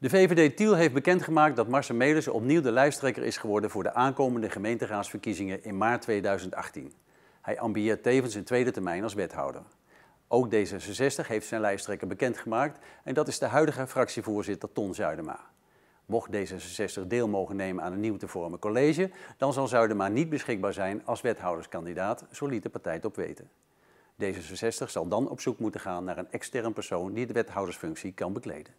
De VVD Tiel heeft bekendgemaakt dat Marcel Melissen opnieuw de lijsttrekker is geworden voor de aankomende gemeenteraadsverkiezingen in maart 2018. Hij ambieert tevens een tweede termijn als wethouder. Ook D66 heeft zijn lijsttrekker bekendgemaakt en dat is de huidige fractievoorzitter Ton Zuidema. Mocht D66 deel mogen nemen aan een nieuw te vormen college, dan zal Zuidema niet beschikbaar zijn als wethouderskandidaat, zo liet de partij het op weten. D66 zal dan op zoek moeten gaan naar een extern persoon die de wethoudersfunctie kan bekleden.